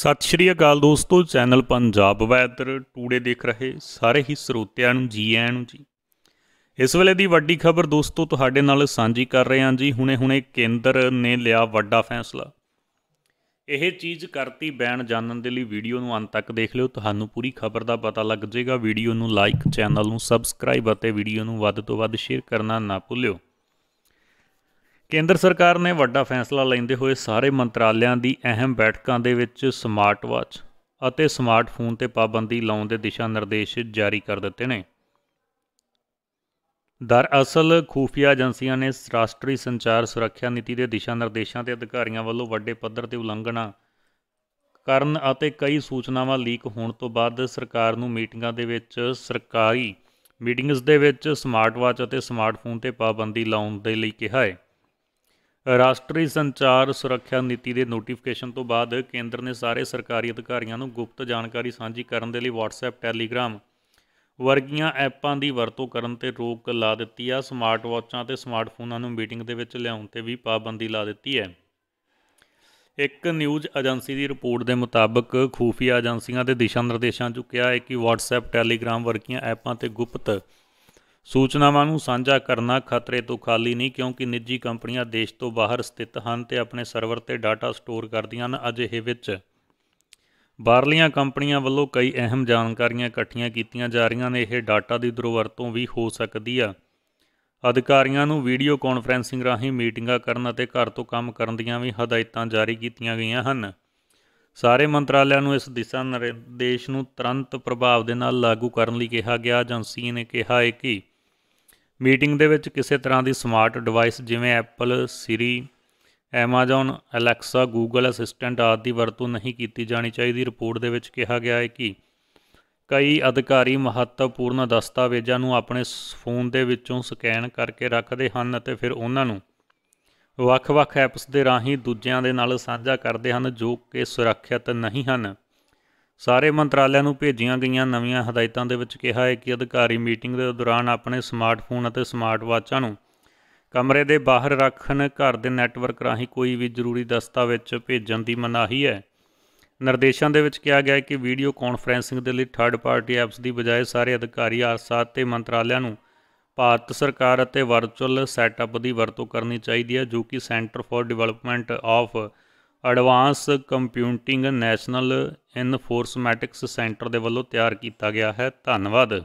ਸਤਿ ਸ਼੍ਰੀ ਅਕਾਲ ਦੋਸਤੋ channel Punjab weather today ਦੇਖ ਰਹੇ ਸਾਰੇ ਹੀ ਸਰੋਤਿਆਂ ਨੂੰ ਜੀ ਆਇਆਂ ਨੂੰ ਜੀ ਇਸ ਵੇਲੇ ਦੀ ਵੱਡੀ ਖਬਰ ਦੋਸਤੋ ਤੁਹਾਡੇ ਨਾਲ ਸਾਂਝੀ ਕਰ ਰਹੇ ਹਾਂ ਜੀ ਹੁਣੇ-ਹੁਣੇ ਕੇਂਦਰ ਨੇ ਲਿਆ ਵੱਡਾ ਫੈਸਲਾ ਇਹ ਚੀਜ਼ ਕਰਤੀ ਬੈਨ ਜਾਣਨ ਦੇ ਲਈ ਵੀਡੀਓ ਨੂੰ ਅੰਤ ਤੱਕ ਦੇਖ ਲਿਓ ਤੁਹਾਨੂੰ ਪੂਰੀ ਖਬਰ ਦਾ ਪਤਾ ਲੱਗ ਜਾਏਗਾ ਵੀਡੀਓ ਨੂੰ ਲਾਈਕ ਚੈਨਲ ਨੂੰ ਸਬਸਕ੍ਰਾਈਬ ਅਤੇ ਵੀਡੀਓ ਨੂੰ ਵੱਧ ਤੋਂ ਵੱਧ ਸ਼ੇਅਰ ਕਰਨਾ ਨਾ ਭੁੱਲਿਓ ਕੇਂਦਰ ਸਰਕਾਰ ਨੇ ਵੱਡਾ ਫੈਸਲਾ ਲੈਂਦੇ ਹੋਏ ਸਾਰੇ ਮੰਤਰਾਲਿਆਂ ਦੀ ਅਹਿਮ ਬੈਠਕਾਂ ਦੇ ਵਿੱਚ ਸਮਾਰਟ ਵਾਚ ਅਤੇ ਸਮਾਰਟਫੋਨ ਤੇ ਪਾਬੰਦੀ ਲਾਉਣ ਦੇ ਦਿਸ਼ਾ ਨਿਰਦੇਸ਼ ਜਾਰੀ ਕਰ ਦਿੱਤੇ ਨੇ ਦਰਅਸਲ ਖੂਫੀਆ ਏਜੰਸੀਆਂ ਨੇ ਰਾਸ਼ਟਰੀ ਸੰਚਾਰ ਸੁਰੱਖਿਆ ਨੀਤੀ ਦੇ ਦਿਸ਼ਾ ਨਿਰਦੇਸ਼ਾਂ ਤੇ ਅਧਿਕਾਰੀਆਂ ਵੱਲੋਂ ਵੱਡੇ ਪੱਧਰ ਤੇ ਉਲੰਘਣਾ ਕਰਨ ਅਤੇ ਕਈ ਸੂਚਨਾਵਾਂ ਲੀਕ ਹੋਣ ਤੋਂ ਬਾਅਦ ਸਰਕਾਰ ਨੂੰ ਮੀਟਿੰਗਾਂ ਦੇ ਵਿੱਚ ਸਰਕਾਰੀ ਮੀਟਿੰਗਸ ਦੇ ਵਿੱਚ ਸਮਾਰਟ ਵਾਚ ਅਤੇ ਸਮਾਰਟਫੋਨ ਤੇ ਪਾਬੰਦੀ ਲਾਉਣ ਦੇ ਲਈ ਕਿਹਾ ਹੈ ਰਾਸ਼ਟਰੀ ਸੰਚਾਰ ਸੁਰੱਖਿਆ ਨੀਤੀ ਦੇ ਨੋਟੀਫਿਕੇਸ਼ਨ ਤੋਂ ਬਾਅਦ ਕੇਂਦਰ ਨੇ ਸਾਰੇ ਸਰਕਾਰੀ ਅਧਿਕਾਰੀਆਂ ਨੂੰ ਗੁਪਤ ਜਾਣਕਾਰੀ ਸਾਂਝੀ ਕਰਨ ਦੇ ਲਈ WhatsApp, Telegram ਵਰਗੀਆਂ ਐਪਾਂ ਦੀ ਵਰਤੋਂ ਕਰਨ ਤੇ ਰੋਕ ਲਾ ਦਿੱਤੀ ਆ ਸਮਾਰਟ ਵਾਚਾਂ ਤੇ ਸਮਾਰਟਫੋਨਾਂ ਨੂੰ ਮੀਟਿੰਗ ਦੇ ਵਿੱਚ ਲਿਆਉਣ ਤੇ ਵੀ ਪਾਬੰਦੀ ਲਾ ਦਿੱਤੀ ਹੈ ਇੱਕ ਨਿਊਜ਼ ਏਜੰਸੀ ਦੀ ਰਿਪੋਰਟ ਦੇ ਮੁਤਾਬਕ ਖੂਫੀਆ ਏਜੰਸੀਆਂ ਦੇ ਦਿਸ਼ਾ ਨਿਰਦੇਸ਼ਾਂ ਚੁੱਕਿਆ ਹੈ ਕਿ WhatsApp, Telegram ਵਰਗੀਆਂ ਐਪਾਂ ਤੇ ਗੁਪਤ ਸੂਚਨਾਵਾਂ ਨੂੰ ਸਾਂਝਾ ਕਰਨਾ ਖਤਰੇ ਤੋਂ ਖਾਲੀ ਨਹੀਂ ਕਿਉਂਕਿ ਨਿੱਜੀ ਕੰਪਨੀਆਂ ਦੇਸ਼ ਤੋਂ ਬਾਹਰ ਸਥਿਤ ਹਨ ਤੇ ਆਪਣੇ ਸਰਵਰ ਤੇ ਡਾਟਾ ਸਟੋਰ ਕਰਦੀਆਂ ਹਨ ਅਜਿਹੇ ਵਿੱਚ ਬਾਹਰਲੀਆਂ ਕੰਪਨੀਆਂ ਵੱਲੋਂ ਕਈ ਅਹਿਮ ਜਾਣਕਾਰੀਆਂ ਇਕੱਠੀਆਂ ਕੀਤੀਆਂ ਜਾ ਰਹੀਆਂ ਨੇ ਇਹ ਡਾਟਾ ਦੀ ਦੁਰਵਰਤੋਂ ਵੀ ਹੋ ਸਕਦੀ ਆ ਅਧਿਕਾਰੀਆਂ ਨੂੰ ਵੀਡੀਓ ਕਾਨਫਰੈਂਸਿੰਗ ਰਾਹੀਂ ਮੀਟਿੰਗਾਂ ਕਰਨ ਅਤੇ ਘਰ ਤੋਂ ਕੰਮ ਕਰਨ ਦੀਆਂ ਵੀ ਹਦਾਇਤਾਂ ਜਾਰੀ ਕੀਤੀਆਂ ਗਈਆਂ ਹਨ ਸਾਰੇ ਮੰਤਰਾਲਿਆਂ ਨੂੰ ਇਸ ਦਿਸ਼ਾ ਨਿਰਦੇਸ਼ ਨੂੰ ਤੁਰੰਤ ਪ੍ਰਭਾਵ ਦੇ ਨਾਲ ਲਾਗੂ ਕਰਨ ਲਈ ਕਿਹਾ ਗਿਆ ਏਜੰਸੀ ਨੇ ਕਿਹਾ ਹੈ ਕਿ ਮੀਟਿੰਗ ਦੇ ਵਿੱਚ ਕਿਸੇ ਤਰ੍ਹਾਂ ਦੀ ਸਮਾਰਟ ਡਿਵਾਈਸ ਜਿਵੇਂ Apple Siri Amazon Alexa Google assistant ਆਦਿ ਦੀ ਵਰਤੋਂ ਨਹੀਂ ਕੀਤੀ ਜਾਣੀ ਚਾਹੀਦੀ ਰਿਪੋਰਟ ਦੇ ਵਿੱਚ ਕਿਹਾ ਗਿਆ ਹੈ ਕਿ ਕਈ ਅਧਿਕਾਰੀ ਮਹੱਤਵਪੂਰਨ ਦਸਤਾਵੇਜ਼ਾਂ ਨੂੰ ਆਪਣੇ ਫੋਨ ਦੇ ਵਿੱਚੋਂ ਸਕੈਨ ਕਰਕੇ ਰੱਖਦੇ ਹਨ ਅਤੇ ਫਿਰ ਉਹਨਾਂ ਨੂੰ ਵੱਖ-ਵੱਖ ਐਪਸ ਦੇ ਰਾਹੀਂ ਦੂਜਿਆਂ ਦੇ ਨਾਲ ਸਾਂਝਾ ਕਰਦੇ ਹਨ ਜੋ ਕਿ ਸੁਰੱਖਿਅਤ ਨਹੀਂ ਹਨ ਸਾਰੇ ਮੰਤਰਾਲਿਆਂ ਨੂੰ ਭੇਜੀਆਂ ਗਈਆਂ ਨਵੀਆਂ ਹਦਾਇਤਾਂ ਦੇ ਵਿੱਚ ਕਿਹਾ ਹੈ ਕਿ ਅਧਿਕਾਰੀ ਮੀਟਿੰਗ ਦੇ ਦੌਰਾਨ ਆਪਣੇ ਸਮਾਰਟਫੋਨ ਅਤੇ ਸਮਾਰਟ ਵਾਚਾਂ ਨੂੰ ਕਮਰੇ ਦੇ ਬਾਹਰ ਰੱਖਣ ਘਰ ਦੇ ਨੈਟਵਰਕ ਰਾਹੀਂ ਕੋਈ ਵੀ ਜ਼ਰੂਰੀ ਦਸਤਾਵੇਜ਼ ਭੇਜਣ ਦੀ ਮਨਾਹੀ ਹੈ ਨਿਰਦੇਸ਼ਾਂ ਦੇ ਵਿੱਚ ਕਿਹਾ ਗਿਆ ਹੈ ਕਿ ਵੀਡੀਓ ਕਾਨਫਰੈਂਸਿੰਗ ਦੇ ਲਈ ਥਰਡ ਪਾਰਟੀ ਐਪਸ ਦੀ ਬਜਾਏ ਸਾਰੇ ਅਧਿਕਾਰੀ ਸਾਥ ਤੇ ਮੰਤਰਾਲਿਆਂ ਨੂੰ ਭਾਰਤ ਸਰਕਾਰ ਅਤੇ ਵਰਚੁਅਲ ਸੈਟਅਪ ਦੀ ਵਰਤੋਂ ਕਰਨੀ ਚਾਹੀਦੀ ਹੈ ਜੋ ਕਿ centre for development of advance computing national informatics centre ਦੇ ਵੱਲੋਂ ਤਿਆਰ ਕੀਤਾ ਗਿਆ ਹੈ ਧੰਨਵਾਦ